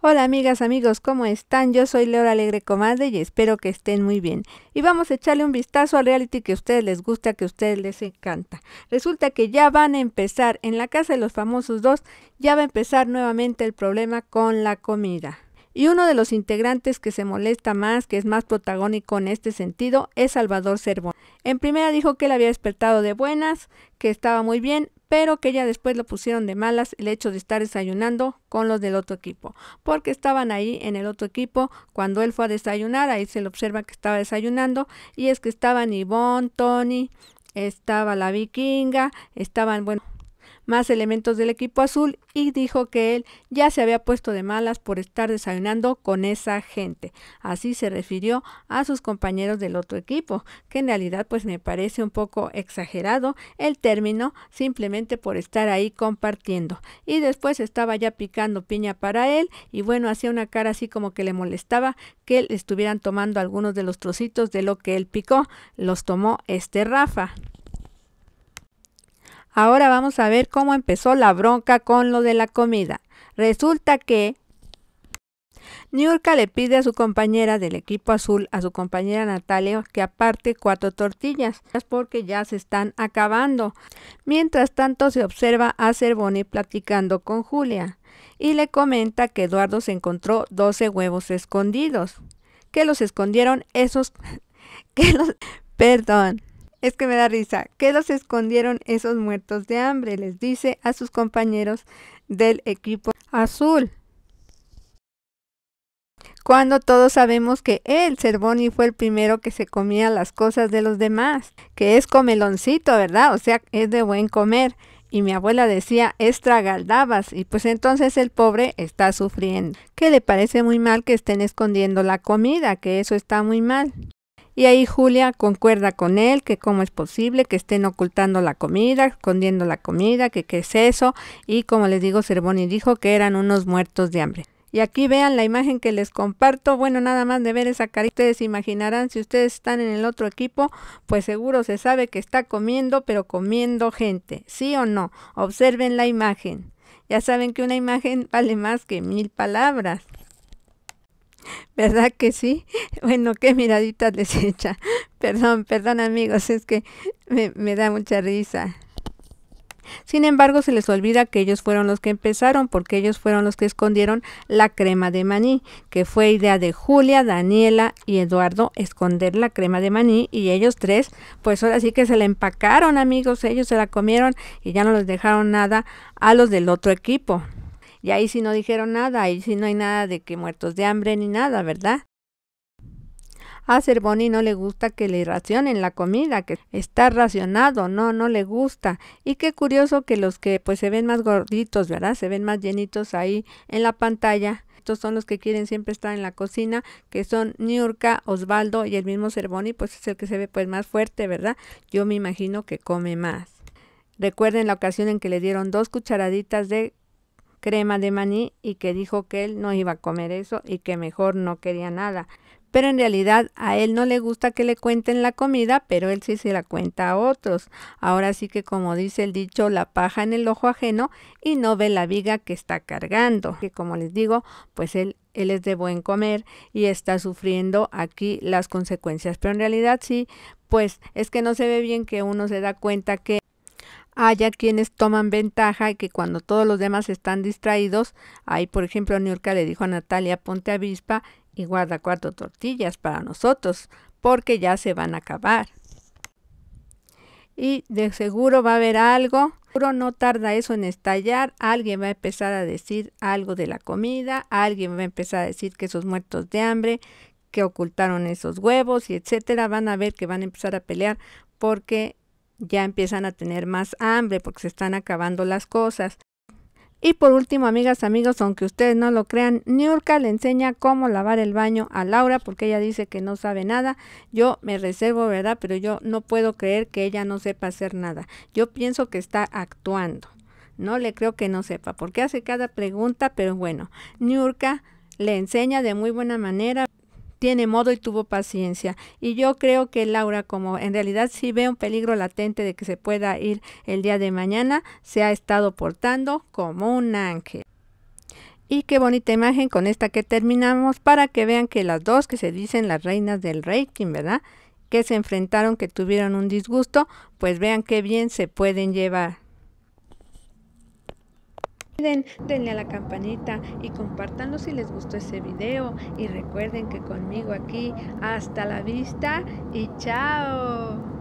Hola amigas, amigos, ¿cómo están? Yo soy Leora Alegre Comadre y espero que estén muy bien. Y vamos a echarle un vistazo al reality que a ustedes les gusta, que a ustedes les encanta. Resulta que ya van a empezar, en la casa de los famosos dos, ya va a empezar nuevamente el problema con la comida. Y uno de los integrantes que se molesta más, que es más protagónico en este sentido, es Salvador Cervón. En primera dijo que él había despertado de buenas, que estaba muy bien, pero que ya después lo pusieron de malas el hecho de estar desayunando con los del otro equipo, porque estaban ahí en el otro equipo cuando él fue a desayunar, ahí se le observa que estaba desayunando, y es que estaban Ivonne, Tony, estaba la vikinga, estaban, bueno, más elementos del equipo azul y dijo que él ya se había puesto de malas por estar desayunando con esa gente. Así se refirió a sus compañeros del otro equipo, que en realidad pues me parece un poco exagerado el término simplemente por estar ahí compartiendo. Y después estaba ya picando piña para él y bueno, hacía una cara así como que le molestaba que le estuvieran tomando algunos de los trocitos de lo que él picó. Los tomó este Rafa. Ahora vamos a ver cómo empezó la bronca con lo de la comida. Resulta que Niurka le pide a su compañera del equipo azul, a su compañera Natalia, que aparte cuatro tortillas, porque ya se están acabando. Mientras tanto se observa a Cervoni platicando con Julia y le comenta que Eduardo se encontró 12 huevos escondidos, que los escondieron esos, que los, perdón, es que me da risa. ¿Qué los escondieron esos muertos de hambre? Les dice a sus compañeros del equipo azul. Cuando todos sabemos que el Cervoni, fue el primero que se comía las cosas de los demás, que es comeloncito, ¿verdad? O sea, es de buen comer. Y mi abuela decía, es tragaldabas, y pues entonces el pobre está sufriendo, que le parece muy mal que estén escondiendo la comida, que eso está muy mal. Y ahí Julia concuerda con él que cómo es posible que estén ocultando la comida, escondiendo la comida, que qué es eso. Y como les digo, Cervoni dijo que eran unos muertos de hambre. Y aquí vean la imagen que les comparto. Bueno, nada más de ver esa cara, ustedes imaginarán, si ustedes están en el otro equipo, pues seguro se sabe que está comiendo, pero comiendo gente. ¿Sí o no? Observen la imagen. Ya saben que una imagen vale más que mil palabras. ¿Verdad que sí? Bueno, qué miraditas les echa. Perdón, perdón amigos, es que me, me da mucha risa. Sin embargo, se les olvida que ellos fueron los que empezaron, porque ellos fueron los que escondieron la crema de maní, que fue idea de Julia, Daniela y Eduardo esconder la crema de maní y ellos tres, pues ahora sí que se la empacaron amigos, ellos se la comieron y ya no les dejaron nada a los del otro equipo. Y ahí sí no dijeron nada, ahí sí no hay nada de que muertos de hambre ni nada, ¿verdad? A Cervoni no le gusta que le racionen la comida, que está racionado, no, no le gusta. Y qué curioso que los que pues se ven más gorditos, ¿verdad? Se ven más llenitos ahí en la pantalla. Estos son los que quieren siempre estar en la cocina, que son Niurka, Osvaldo y el mismo Cervoni, pues es el que se ve pues más fuerte, ¿verdad? Yo me imagino que come más. Recuerden la ocasión en que le dieron dos cucharaditas de crema de maní y que dijo que él no iba a comer eso y que mejor no quería nada. Pero en realidad a él no le gusta que le cuenten la comida, pero él sí se la cuenta a otros. Ahora sí que como dice el dicho, la paja en el ojo ajeno y no ve la viga que está cargando. Que como les digo, pues él él es de buen comer y está sufriendo aquí las consecuencias. Pero en realidad sí, pues es que no se ve bien que uno se da cuenta que haya quienes toman ventaja y que cuando todos los demás están distraídos, ahí por ejemplo Niurka le dijo a Natalia, ponte avispa y guarda cuatro tortillas para nosotros, porque ya se van a acabar. Y de seguro va a haber algo, seguro no tarda eso en estallar, alguien va a empezar a decir algo de la comida, alguien va a empezar a decir que esos muertos de hambre, que ocultaron esos huevos y etcétera, van a ver que van a empezar a pelear porque ya empiezan a tener más hambre porque se están acabando las cosas. Y por último, amigas, amigos, aunque ustedes no lo crean, Niurka le enseña cómo lavar el baño a Laura porque ella dice que no sabe nada. Yo me reservo, ¿verdad? Pero yo no puedo creer que ella no sepa hacer nada. Yo pienso que está actuando. No le creo que no sepa porque hace cada pregunta, pero bueno, Niurka le enseña de muy buena manera tiene modo y tuvo paciencia. Y yo creo que Laura, como en realidad sí ve un peligro latente de que se pueda ir el día de mañana, se ha estado portando como un ángel. Y qué bonita imagen con esta que terminamos para que vean que las dos que se dicen las reinas del rating, ¿verdad? Que se enfrentaron, que tuvieron un disgusto, pues vean qué bien se pueden llevar denle a la campanita y compártanlo si les gustó ese video y recuerden que conmigo aquí hasta la vista y chao.